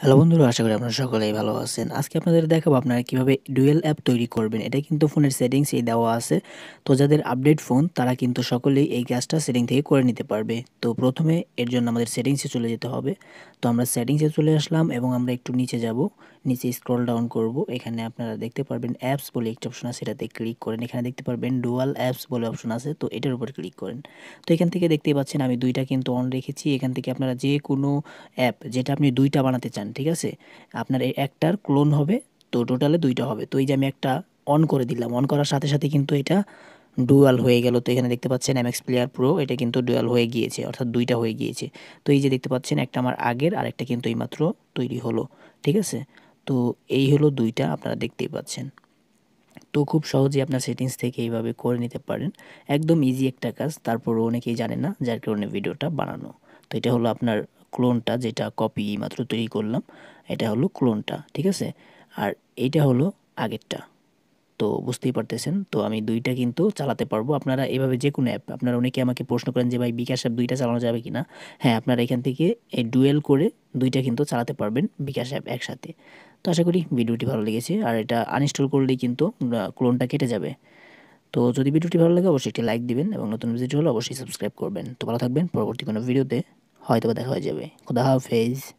hello বন্ধুরা আশা করি আপনারা সকলেই ভালো আছেন আজকে আপনাদের দেখাবো আপনারা কীভাবে ডুয়েল অ্যাপ তৈরি করবেন এটা কিন্তু ফোনের এই দেওয়া আছে তো যাদের আপডেট ফোন তারা কিন্তু সকলেই এই কাজটা সেটিং থেকে করে নিতে পারবে তো প্রথমে এর জন্য আমাদের সেটিংসে চলে যেতে হবে তো আমরা সেটিংসে চলে আসলাম এবং আমরা একটু নিচে যাব নিচে স্ক্রল ডাউন করব এখানে আপনারা দেখতে পারবেন অ্যাপস বলে একটা অপশন আছে এটাতে ক্লিক করেন এখানে দেখতে পারবেন ডুয়াল অ্যাপস বলে অপশন আছে তো এটার উপর ক্লিক করেন তো এখান থেকে দেখতে পাচ্ছেন আমি দুইটা কিন্তু অন রেখেছি এখান থেকে আপনারা যে কোনো অ্যাপ যেটা আপনি দুইটা বানাতে চান দেন ঠিক আছে আপনার এই একটার ক্লোন হবে তো টোটালে দুইটা হবে তো এই যে আমি একটা অন করে দিলাম অন করার সাথে সাথে কিন্তু এটা ডুয়াল হয়ে গেল তো এখানে দেখতে পাচ্ছেন এক্স প্লেয়ার প্রো এটা কিন্তু ডুয়াল হয়ে গিয়েছে অর্থাৎ দুইটা হয়ে গিয়েছে তো এই যে দেখতে পাচ্ছেন একটা আমার আগের আর একটা কিন্তু এইমাত্র তৈরি হলো ঠিক আছে তো এই হলো দুইটা আপনারা দেখতেই পাচ্ছেন তো খুব সহজেই আপনার সেটিংস থেকে এইভাবে করে নিতে পারেন একদম ইজি একটা কাজ তারপর অনেকেই জানে না যার কারণে ভিডিওটা বানানো তো এটা হলো আপনার ক্লোনটা যেটা কপি মাত্র তৈরি করলাম এটা হলো ক্লোনটা ঠিক আছে আর এটা হলো আগেরটা তো বুঝতেই পারতেছেন তো আমি দুইটা কিন্তু চালাতে পারবো আপনারা এভাবে যে কোনো অ্যাপ আপনারা অনেকে আমাকে প্রশ্ন করেন যে ভাই বিকাশ অ্যাপ দুইটা চালানো যাবে কি না হ্যাঁ আপনারা এখান থেকে এই ডুয়েল করে দুইটা কিন্তু চালাতে পারবেন বিকাশ অ্যাপ একসাথে তো আশা করি ভিডিওটি ভালো লেগেছে আর এটা আনইনস্টল করলেই কিন্তু ক্লোনটা কেটে যাবে তো যদি ভিডিওটি ভালো লাগে অবশ্যই একটি লাইক দিবেন এবং নতুন ভিডিও হলে অবশ্যই সাবস্ক্রাইব করবেন তো ভালো থাকবেন পরবর্তী কোনো ভিডিওতে হয়তো দেখা হয়ে যাবে খুদা হাফেজ